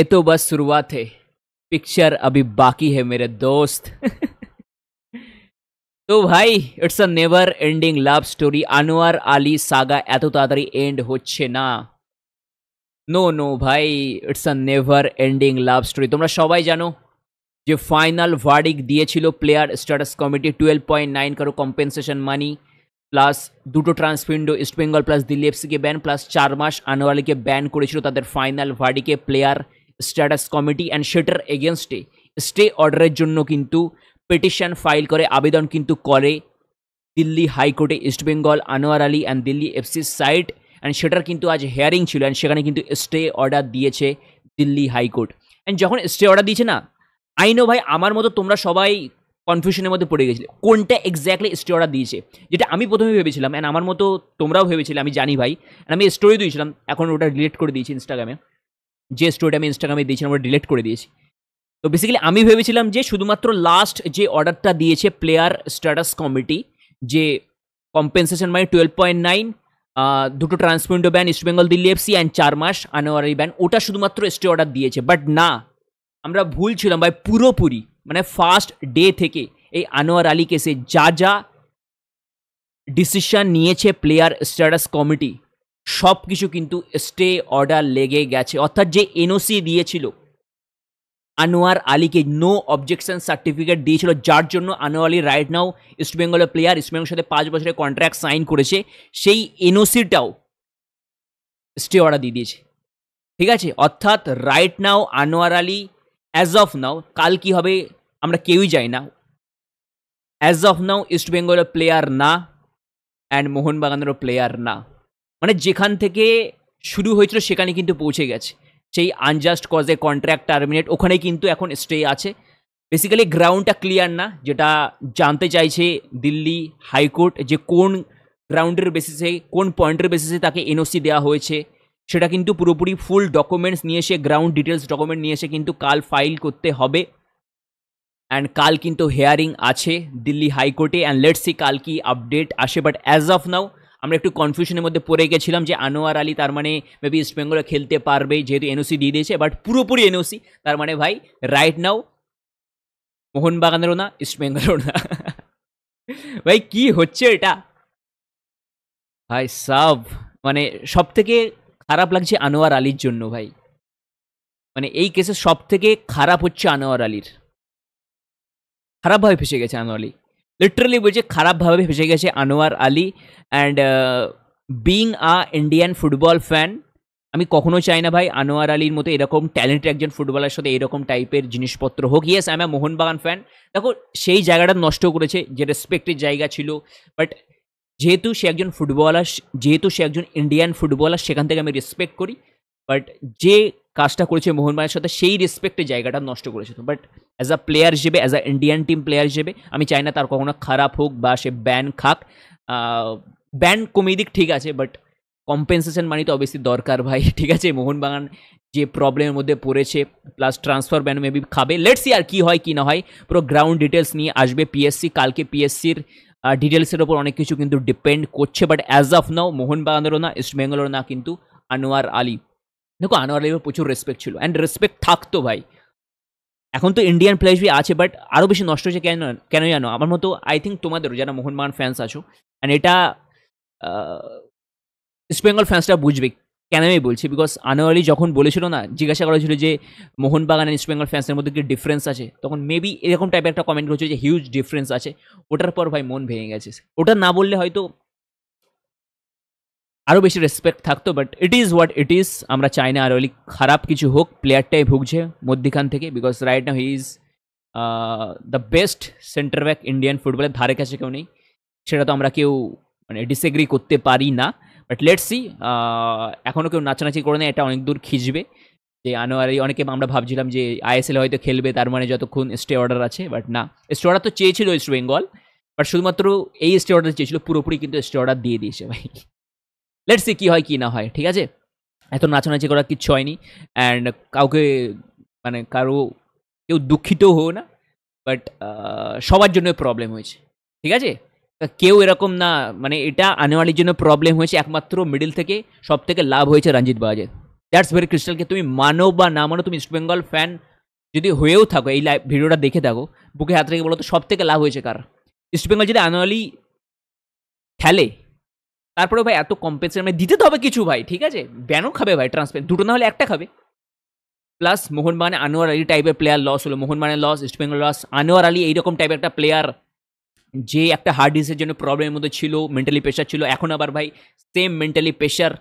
ето बस शुरुआत है पिक्चर अभी बाकी है मेरे दोस्त तो भाई it's a never ending love story Anwar Ali saga एतो तादरी एंड होत छे ना नो नो भाई it's a never ending love story তোমরা সবাই জানো যে ফাইনাল ওয়ারдик দিয়েছিল প্লেয়ার স্ট্যাটাস কমিটি 12.9 ਕਰੋ কম্পেনসেসন মানি প্লাস দুটো ট্রান্সফন্ডো East Bengal plus Delhi FC কে ব্যান प्लस 4 মাস আনোয়ার अली কে ব্যান করেছিল তাদের ফাইনাল ওয়ারдикে প্লেয়ার স্ট্যাটাস কমিটি অ্যান্ড সেটার এগেনস্টে স্টে অর্ডারের জন্য কিন্তু পিটিশন ফাইল করে আবেদন কিন্তু করে দিল্লি হাইকোর্টে East Bengal Anwar Ali and Delhi FC side and সেটার কিন্তু আজ হেয়ারিং ছিল অ্যান্ড সেখানে কিন্তু স্টে অর্ডার দিয়েছে দিল্লি হাইকোর্ট অ্যান্ড যখন স্টে অর্ডার দিয়েছে না আইনও ভাই আমার মতো তোমরা সবাই কনফিউশনের মধ্যে পড়ে গেছিলে কোনটা এক্স্যাক্টলি স্টে অর্ডার দিয়েছে যেটা আমি প্রথমে ভেবেছিলাম অ্যান্ড আমার মতো তোমরাও ভেবেছিলে আমি জানি ভাই অ্যান্ড আমি স্টোরি দিয়েছিলাম এখন ওটা রিলেট করে দিয়েছি ইনস্টাগ্রামে যে স্টোরিটা আমি ইনস্টাগ্রামে দিয়েছিলাম আমরা ডিলিট করে দিয়েছি তো বেসিক্যালি আমি ভেবেছিলাম যে শুধুমাত্র লাস্ট যে অর্ডারটা দিয়েছে প্লেয়ার স্ট্যাটাস কমিটি যে কম্পেনসেশন মানে টুয়েলভ পয়েন্ট নাইন দুটো ট্রান্সপেন্ডো ban East Bengal Delhi FC and চার মাস আনোয়ারি ব্যান ওটা শুধুমাত্র স্টে অর্ডার দিয়েছে বাট না আমরা ভুল ছিলাম ভাই পুরোপুরি মানে ফার্স্ট ডে থেকে এই আনোয়ার আলী কেসে যা যা ডিসিশন নিয়েছে প্লেয়ার স্ট্যাটাস কমিটি সব কিছু কিন্তু স্টে অর্ডার লেগে গেছে অর্থাৎ যে এনওসি দিয়েছিল আনোয়ার আলীকে নো অবজেকশন সার্টিফিকেট দিয়েছিল যার জন্য আনোয়ার আলী রাইট নাও ইস্টবেঙ্গলের প্লেয়ার ইস্টবেঙ্গলের সাথে পাঁচ বছরের কন্ট্রাক্ট সাইন করেছে সেই এনওসিটাও স্টে অর্ডার দিয়ে দিয়েছে ঠিক আছে অর্থাৎ right now Anwar Ali as of now কাল কি হবে আমরা কেউই যাই না অ্যাজ অফ নাও ইস্টবেঙ্গলের প্লেয়ার না অ্যান্ড মোহনবাগানেরও প্লেয়ার না মানে যেখান থেকে শুরু হয়েছিল সেখানে কিন্তু পৌঁছে গেছে সেই আনজাস্ট কজে কন্ট্রাক্ট টার্মিনেট ওখানে কিন্তু এখন স্টে আছে বেসিক্যালি গ্রাউন্ডটা ক্লিয়ার না যেটা জানতে চাইছে দিল্লি হাইকোর্ট যে কোন গ্রাউন্ডের বেসিসে কোন পয়েন্টের বেসিসে তাকে এনওসি দেওয়া হয়েছে সেটা কিন্তু পুরোপুরি ফুল ডকুমেন্টস নিয়ে এসে গ্রাউন্ড ডিটেলস ডকুমেন্ট নিয়ে এসে কিন্তু কাল ফাইল করতে হবে অ্যান্ড কাল কিন্তু হেয়ারিং আছে দিল্লি হাইকোর্টে অ্যান্ড লেটস সি কাল কি আপডেট আসে বাট অ্যাজ অফ নাও আমরা একটু কনফিউশনের মধ্যে পড়ে গেছিলাম যে আনোয়ার আলী তার মানে মেবি ইস্টবেঙ্গলে খেলতে পারবে যেহেতু এনওসি দিয়ে দিয়েছে বাট পুরোপুরি এনওসি তার মানে ভাই রাইট নাও মোহনবাগানেরও না বেঙ্গলেরও না ভাই কি হচ্ছে এটা ভাই সাব মানে সব থেকে খারাপ লাগছে আনোয়ার আলীর জন্য ভাই মানে এই কেসে সব থেকে খারাপ হচ্ছে আনোয়ার আলীর খারাপভাবে ফেসে গেছে আনোয়ার আলী লিটারালি বলছে খারাপভাবে ভেসে গেছে Anwar Ali and being a Indian football fan আমি কখনো চাই না ভাই আনোয়ার আলীর মতো এরকম ট্যালেন্টেড একজন ফুটবলার সাথে এরকম টাইপের জিনিসপত্র হোক ইয়েস আমি মোহনবাগান ফ্যান দেখো সেই জায়গাটা নষ্ট করেছে যে রেসপেক্টের জায়গা ছিল বাট যেহেতু সে একজন ফুটবলার যেহেতু সে একজন ইন্ডিয়ান ফুটবলার সেখান থেকে আমি রেসপেক্ট করি বাট যে কাজটা করেছে মোহনবাগানের সাথে সেই রেসপেক্টে জায়গাটা নষ্ট করেছে তো বাট অ্যাজ আ প্লেয়ার হিসেবে as a Indian team player হিসেবে আমি চাই না তার কখনো খারাপ হোক বা সে ব্যান খাক ব্যান কমিয়ে দিক ঠিক আছে বাট কম্পেনসেশন মানি তো অবভিয়াসলি দরকার ভাই ঠিক আছে মোহনবাগান যে প্রবলেমের মধ্যে পড়েছে প্লাস ট্রান্সফার ব্যান মেবি খাবে লেটস সি আর কী হয় কি না হয় পুরো গ্রাউন্ড ডিটেলস নিয়ে আসবে পিএসসি কালকে পিএসসির ডিটেলসের ওপর অনেক কিছু কিন্তু ডিপেন্ড করছে বাট অ্যাজ অফ নাও মোহনবাগানেরও না বেঙ্গলেরও না কিন্তু আনোয়ার আলী দেখো আনোয়ার প্রচুর রেসপেক্ট ছিল অ্যান্ড রেসপেক্ট থাকতো ভাই এখন তো ইন্ডিয়ান প্লেয়ার্সই আছে বাট আরও বেশি নষ্ট হচ্ছে কেন কেন জানো আমার মতো আই থিঙ্ক তোমাদেরও যারা মোহনবাগান ফ্যান্স আছো অ্যান্ড এটা ইস্ট বেঙ্গল ফ্যান্সটা বুঝবে কেন আমি বলছি বিকজ আনোয়ালি যখন বলেছিল না জিজ্ঞাসা করা হয়েছিল যে মোহনবাগান আর ইস্ট বেঙ্গল ফ্যান্সের মধ্যে কি ডিফারেন্স আছে তখন মেবি এরকম টাইপের একটা কমেন্ট করছে যে হিউজ ডিফারেন্স আছে ওটার পর ভাই মন ভেঙে গেছে ওটা না বললে হয়তো আরও বেশি রেসপেক্ট থাকতো but it is what it is আমরা চাই না আর ওলি খারাপ কিছু হোক প্লেয়ারটাই ভুগছে মধ্যিখান থেকে because right now he is the best centre back Indian ফুটবলের ধারে কাছে কেউ নেই সেটা তো আমরা কেউ মানে ডিসএগ্রি করতে পারি না বাট লেট সি এখনও কেউ নাচানাচি করে না এটা অনেক দূর খিঁচবে যে আনোয়ারি অনেকে আমরা ভাবছিলাম যে আইএসএল হয়তো খেলবে তার মানে যতক্ষণ স্টে অর্ডার আছে বাট না স্টে অর্ডার তো চেয়েছিল ওয়েস্ট বেঙ্গল বাট শুধুমাত্র এই স্টে অর্ডার চেয়েছিল পুরোপুরি কিন্তু স্টে অর্ডার দিয়ে দিয়েছে ভাই লেটস সি কী হয় কী না হয় ঠিক আছে এত নাচানাচি করা কিচ্ছু হয়নি অ্যান্ড কাউকে মানে কারো কেউ দুঃখিতও হো না বাট সবার জন্য প্রবলেম হয়েছে ঠিক আছে কেউ এরকম না মানে এটা আনোয়ালির জন্য প্রবলেম হয়েছে একমাত্র মিডিল থেকে সব থেকে লাভ হয়েছে রঞ্জিত বাজের দ্যাটস ভেরি ক্রিস্টালকে তুমি মানো বা না মানো তুমি ইস্টবেঙ্গল ফ্যান যদি হয়েও থাকো এই লাইভ ভিডিওটা দেখে থাকো বুকে হাত রেখে বলো তো সব থেকে লাভ হয়েছে কার ইস্টবেঙ্গল যদি আনোয়ালি খেলে তারপরে ভাই এত কম্পেনসেশন মানে দিতে তো হবে কিছু ভাই ঠিক আছে ব্যানও খাবে ভাই ট্রান্সপেন্ট দুটো না হলে একটা খাবে প্লাস মোহনবাগান আনোয়ার আলী টাইপের প্লেয়ার লস হলো মোহনবাগানের loss East Bengal loss Anwar Ali এইরকম টাইপের একটা প্লেয়ার যে একটা হার্ড ডিসের জন্য প্রবলেমের মধ্যে ছিল মেন্টালি প্রেশার ছিল এখন আবার ভাই সেম মেন্টালি প্রেশার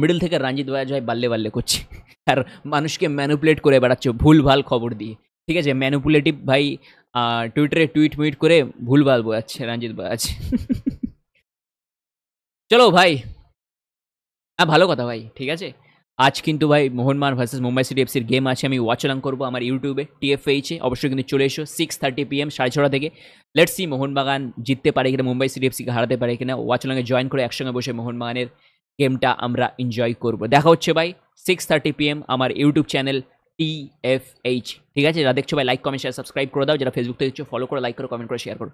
মিডল থেকে রাঞ্জিত ভাই বাল্লে বাল্লে করছে আর মানুষকে ম্যানুপুলেট করে বেড়াচ্ছে ভুলভাল খবর দিয়ে ঠিক আছে ম্যানুপুলেটিভ ভাই টুইটারে টুইট মুইট করে ভুলভাল বোঝাচ্ছে রাঞ্জিত আছে চলো ভাই হ্যাঁ ভালো কথা ভাই ঠিক আছে আজ কিন্তু ভাই মোহনমান ভার্সেস মুম্বাই সিটি এফসির গেম আছে আমি ওয়াচ করবো আমার ইউটিউবে টিএফএইচে অবশ্যই কিন্তু চলে এসো সিক্স থার্টি পিএম সাড়ে ছটা থেকে লেটস সি মোহনবাগান জিততে পারে কিনা মুম্বাই সিটি এফসিকে হারাতে পারে কিনা ওয়াচ জয়েন করে একসঙ্গে বসে মোহনবাগানের গেমটা আমরা এনজয় করবো দেখা হচ্ছে ভাই সিক্স থার্টি পিএম আমার ইউটিউব চ্যানেল টিএফএইচ ঠিক আছে যারা দেখছো ভাই লাইক কমেন্ট শেয়ার সাবস্ক্রাইব করে দাও যারা ফেসবুক থেকে ফলো করে লাইক করো কমেন্ট করে শেয়ার করো